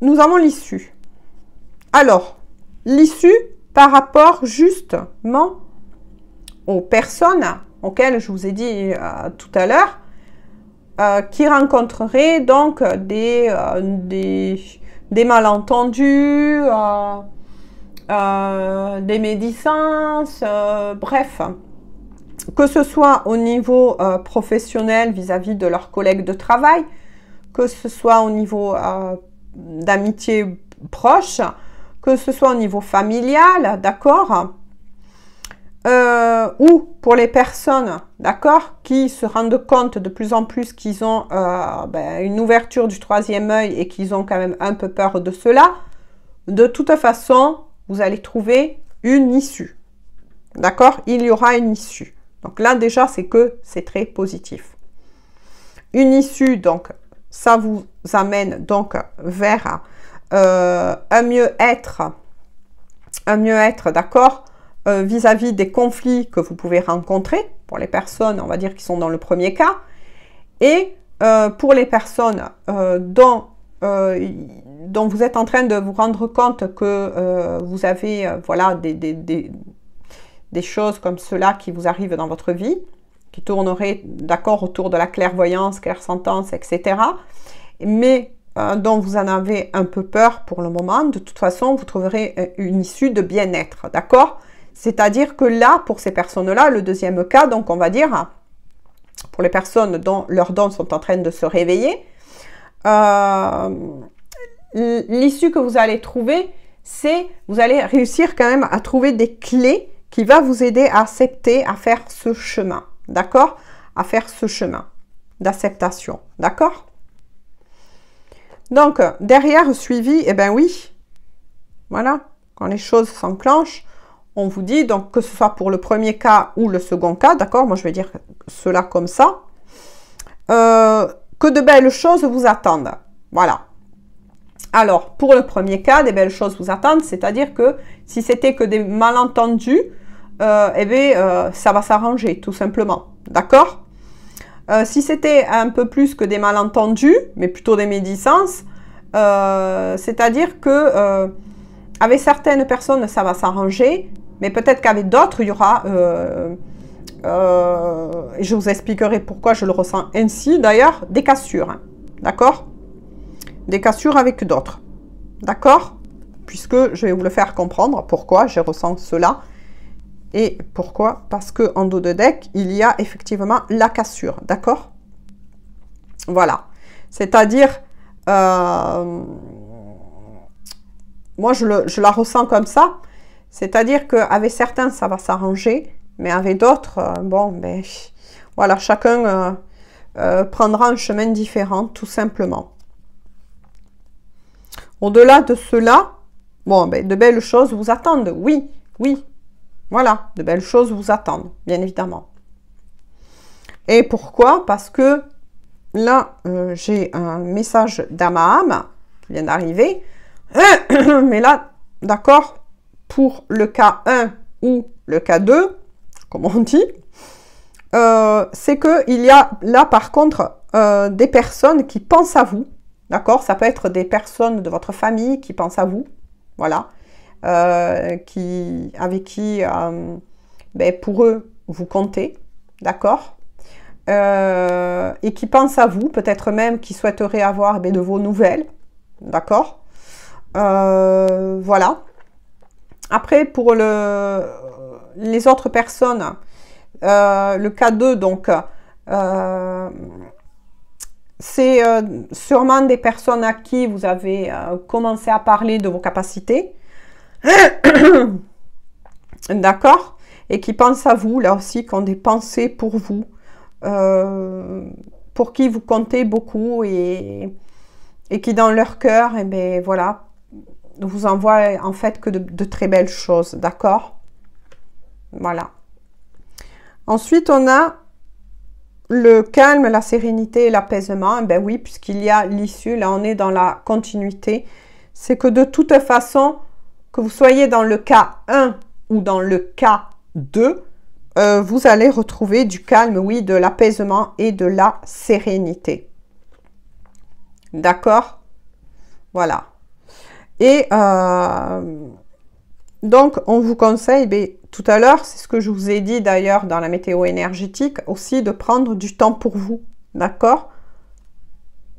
nous avons l'issue. Alors, l'issue, par rapport justement aux personnes auxquelles je vous ai dit euh, tout à l'heure, euh, qui rencontreraient donc des, euh, malentendus, des médisances, bref, que ce soit au niveau professionnel vis à -vis de leurs collègues de travail, que ce soit au niveau d'amitié proche, que ce soit au niveau familial, d'accord euh, ou pour les personnes, d'accord, qui se rendent compte de plus en plus qu'ils ont euh, ben, une ouverture du troisième œil et qu'ils ont quand même un peu peur de cela, de toute façon, vous allez trouver une issue. D'accord Il y aura une issue. Donc là, déjà, c'est que c'est très positif. Une issue, donc, ça vous amène donc vers un euh, mieux-être, un mieux-être, d'accord, euh, vis-à-vis des conflits que vous pouvez rencontrer, pour les personnes, on va dire, qui sont dans le premier cas, et euh, pour les personnes dont, dont, vous êtes en train de vous rendre compte que vous avez voilà, des, des, choses comme cela qui vous arrivent dans votre vie, qui tourneraient d'accord autour de la clairvoyance, clairsentence, etc. Mais Hein, dont vous en avez un peu peur pour le moment, de toute façon, vous trouverez euh, une issue de bien-être, d'accord C'est-à-dire que là, pour ces personnes-là, le deuxième cas, donc on va dire, pour les personnes dont leurs dons sont en train de se réveiller, euh, l'issue que vous allez trouver, c'est vous allez réussir quand même à trouver des clés qui va vous aider à accepter, à faire ce chemin, d'accord À faire ce chemin d'acceptation, d'accord donc, derrière suivi, eh bien oui, voilà, quand les choses s'enclenchent, on vous dit, donc que ce soit pour le premier cas ou le second cas, d'accord, moi je vais dire cela comme ça, euh, que de belles choses vous attendent. Voilà. Alors, pour le premier cas, des belles choses vous attendent, c'est-à-dire que si c'était que des malentendus, euh, eh bien, euh, ça va s'arranger, tout simplement. D'accord euh, si c'était un peu plus que des malentendus, mais plutôt des médisances, euh, c'est-à-dire que euh, avec certaines personnes ça va s'arranger, mais peut-être qu'avec d'autres il y aura. et je vous expliquerai pourquoi je le ressens ainsi d'ailleurs, des cassures. Hein, d'accord Des cassures avec d'autres. D'accord Puisque je vais vous le faire comprendre pourquoi je ressens cela et pourquoi Parce que en dos de deck, il y a effectivement la cassure, d'accord Voilà. C'est-à-dire, euh, moi je, la ressens comme ça, c'est-à-dire qu'avec certains, ça va s'arranger, mais avec d'autres, euh, bon, ben voilà, chacun euh, prendra un chemin différent, tout simplement. Au-delà de cela, bon, ben, de belles choses vous attendent, oui, oui, voilà, de belles choses vous attendent, bien évidemment. Et pourquoi Parce que là, euh, j'ai un message d'Amaham qui vient d'arriver. Mais là, d'accord, pour le cas 1 ou le cas 2, comme on dit, euh, c'est c'est qu'il y a là, par contre, euh, des personnes qui pensent à vous. D'accord Ça peut être des personnes de votre famille qui pensent à vous. Voilà. Euh, qui, avec qui, euh, ben, pour eux, vous comptez, d'accord euh, Et qui pensent à vous, peut-être même qui souhaiteraient avoir ben, de vos nouvelles, d'accord Voilà. Après, pour les autres personnes, le cas 2, donc, c'est sûrement des personnes à qui vous avez commencé à parler de vos capacités, D'accord Et qui pensent à vous, là aussi, qui ont des pensées pour vous, euh, pour qui vous comptez beaucoup et, et qui, dans leur cœur, et eh ben voilà, vous envoie en fait que de, de très belles choses. D'accord Voilà. Ensuite, on a le calme, la sérénité et l'apaisement. Eh ben oui, puisqu'il y a l'issue, là on est dans la continuité. C'est que de toute façon, que vous soyez dans le cas 1 ou dans le cas 2, euh, vous allez retrouver du calme, oui, de l'apaisement et de la sérénité. D'accord Voilà. Et euh, donc, on vous conseille, ben, tout à l'heure, c'est ce que je vous ai dit d'ailleurs dans la météo énergétique, aussi de prendre du temps pour vous. D'accord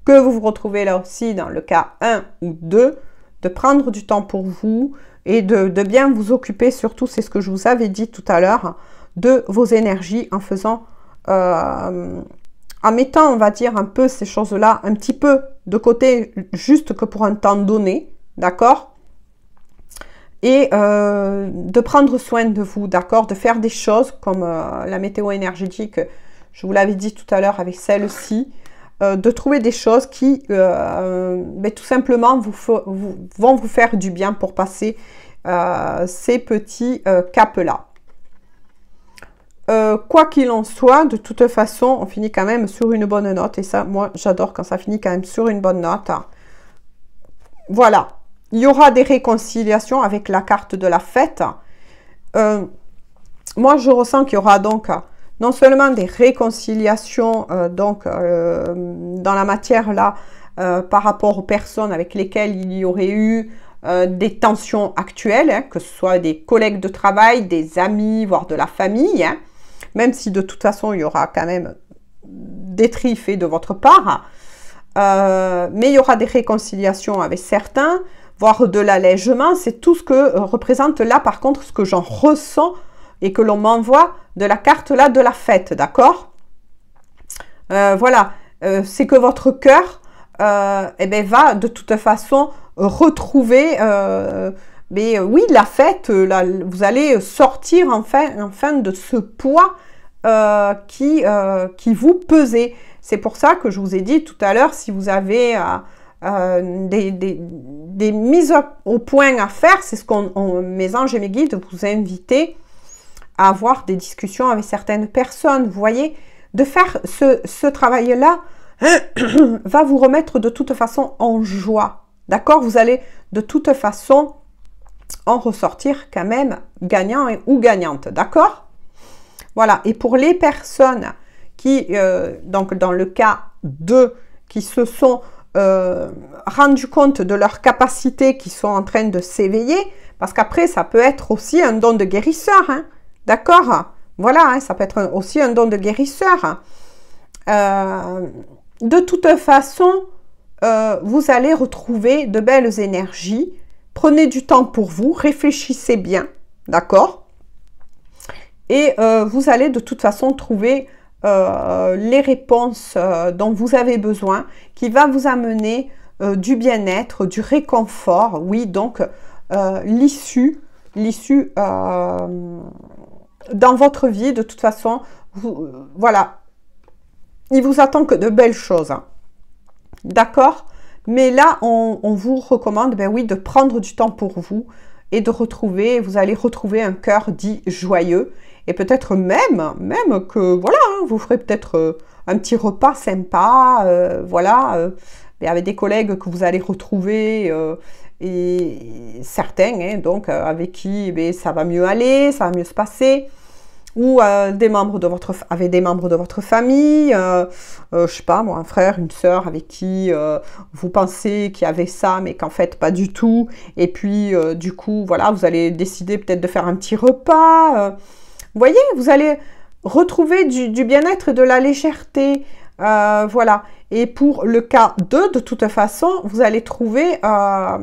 Que vous vous retrouvez là aussi dans le cas 1 ou 2, de prendre du temps pour vous et de, bien vous occuper, surtout c'est ce que je vous avais dit tout à l'heure, de vos énergies en faisant, euh, en mettant, on va dire, un peu ces choses-là, un petit peu de côté, juste que pour un temps donné, d'accord et euh, de prendre soin de vous, d'accord De faire des choses comme euh, la météo énergétique, je vous l'avais dit tout à l'heure avec celle-ci, euh, de trouver des choses qui, mais euh, euh, ben, tout simplement, vont vous faire du bien pour passer ces petits caps-là. quoi qu'il en soit, de toute façon, on finit quand même sur une bonne note. Et ça, moi, j'adore quand ça finit quand même sur une bonne note. Voilà. Il y aura des réconciliations avec la carte de la fête. moi, je ressens qu'il y aura donc non seulement des réconciliations euh, donc euh, dans la matière là euh, par rapport aux personnes avec lesquelles il y aurait eu des tensions actuelles, hein, que ce soit des collègues de travail, des amis, voire de la famille, hein. même si de toute façon il y aura quand même des tris de votre part, mais il y aura des réconciliations avec certains, voire de l'allègement, c'est tout ce que représente là par contre ce que j'en ressens et que l'on m'envoie de la carte là de la fête, d'accord euh, Voilà, euh, c'est que votre cœur et euh, eh ben, va de toute façon retrouver, mais oui, la fête, là, vous allez sortir enfin, enfin de ce poids qui, qui vous pesait. C'est pour ça que je vous ai dit tout à l'heure, si vous avez... des, des, mises au point à faire, c'est ce qu'on, mes anges et mes guides vous inviter avoir des discussions avec certaines personnes. Vous voyez, de faire ce, travail-là va vous remettre de toute façon en joie. D'accord Vous allez de toute façon en ressortir quand même gagnant ou gagnante. D'accord Voilà. Et pour les personnes qui, euh, donc dans le cas de qui se sont euh, rendu compte de leurs capacités qui sont en train de s'éveiller, parce qu'après, ça peut être aussi un don de guérisseur. Hein. D'accord Voilà, hein, ça peut être aussi un don de guérisseur. Euh, de toute façon, euh, vous allez retrouver de belles énergies. Prenez du temps pour vous, réfléchissez bien, d'accord Et euh, vous allez de toute façon trouver les réponses dont vous avez besoin, qui va vous amener du bien-être, du réconfort, oui, donc l'issue, l'issue dans votre vie, de toute façon, vous, euh, voilà, il vous attend que de belles choses. Hein. D'accord Mais là, on, vous recommande, ben oui, de prendre du temps pour vous et de retrouver, vous allez retrouver un cœur dit joyeux et peut-être même, même que, voilà, hein, vous ferez peut-être euh, un petit repas sympa, euh, voilà, avec des collègues que vous allez retrouver, et certains, hein, donc euh, avec qui ben, ça va mieux aller, ça va mieux se passer, ou euh, des membres de votre, avec des membres de votre famille, euh, je sais pas moi, un frère, une sœur avec qui vous pensez qu'il y avait ça, mais qu'en fait pas du tout, et puis du coup, voilà, vous allez décider peut-être de faire un petit repas. vous voyez, vous allez retrouver du, du bien-être et de la légèreté. voilà. Et pour le cas 2, de toute façon, vous allez trouver, euh,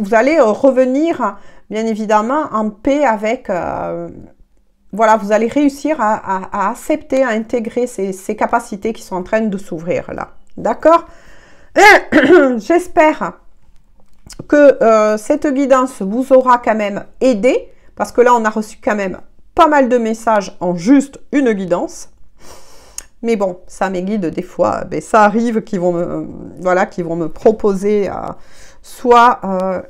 vous allez euh, revenir bien évidemment en paix avec, euh, voilà, vous allez réussir à, accepter, à intégrer ces, capacités qui sont en train de s'ouvrir là. D'accord J'espère que cette guidance vous aura quand même aidé, parce que là, on a reçu quand même pas mal de messages en juste une guidance. Mais bon, ça mes guides, des fois, euh, ben, ça arrive qu'ils vont, me, euh, voilà, vont me proposer euh, soit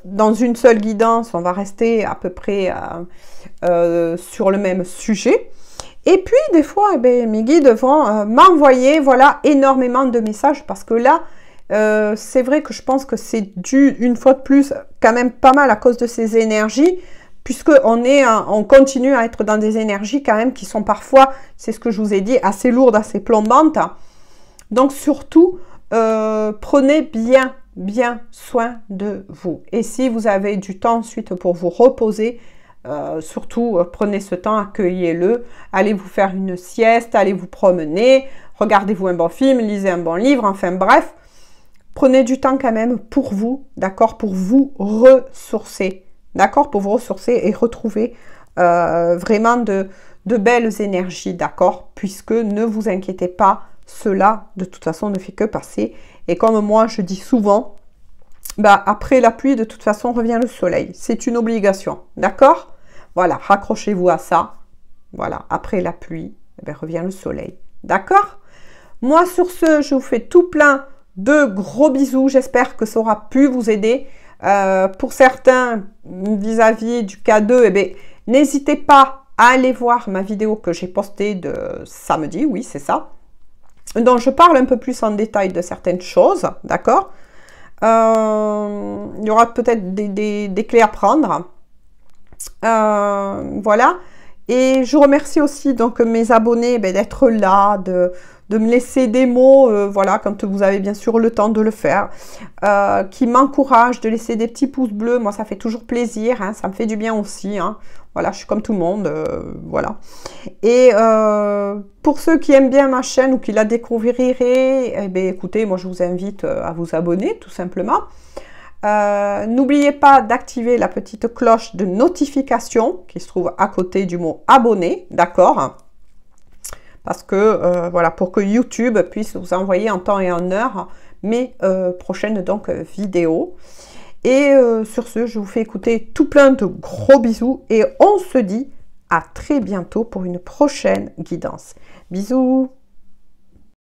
dans une seule guidance, on va rester à peu près sur le même sujet. Et puis, des fois, eh ben, mes guides vont m'envoyer voilà, énormément de messages parce que là, c'est vrai que je pense que c'est dû, une fois de plus, quand même pas mal à cause de ces énergies on est, on continue à être dans des énergies quand même qui sont parfois, c'est ce que je vous ai dit, assez lourdes, assez plombantes. Donc surtout, euh, prenez bien, bien soin de vous. Et si vous avez du temps ensuite pour vous reposer, euh, surtout euh, prenez ce temps, accueillez-le, allez vous faire une sieste, allez vous promener, regardez-vous un bon film, lisez un bon livre, enfin bref, prenez du temps quand même pour vous, d'accord, pour vous ressourcer d'accord Pour vous ressourcer et retrouver euh, vraiment de, belles énergies, d'accord Puisque ne vous inquiétez pas, cela de toute façon ne fait que passer. Et comme moi je dis souvent, bah, après la pluie de toute façon revient le soleil. C'est une obligation, d'accord Voilà, raccrochez-vous à ça. Voilà, après la pluie, eh revient le soleil, d'accord Moi sur ce, je vous fais tout plein de gros bisous. J'espère que ça aura pu vous aider. Euh, pour certains vis-à-vis du K2, eh bien, n'hésitez pas à aller voir ma vidéo que j'ai postée de samedi, oui, c'est ça, Donc, je parle un peu plus en détail de certaines choses, d'accord euh, Il y aura peut-être des, clés à prendre. Euh, voilà. Et je remercie aussi donc mes abonnés eh ben, d'être là, de, de me laisser des mots, euh, voilà, quand vous avez bien sûr le temps de le faire, euh, qui m'encourage de laisser des petits pouces bleus. Moi, ça fait toujours plaisir, hein, ça me fait du bien aussi. Hein. Voilà, je suis comme tout le monde, euh, voilà. Et pour ceux qui aiment bien ma chaîne ou qui la découvriraient, eh bien, écoutez, moi, je vous invite à vous abonner, tout simplement. N'oubliez pas d'activer la petite cloche de notification qui se trouve à côté du mot abonner », d'accord hein parce que euh, voilà, pour que YouTube puisse vous envoyer en temps et en heure mes euh, prochaines donc vidéos. Et euh, sur ce, je vous fais écouter tout plein de gros bisous et on se dit à très bientôt pour une prochaine guidance. Bisous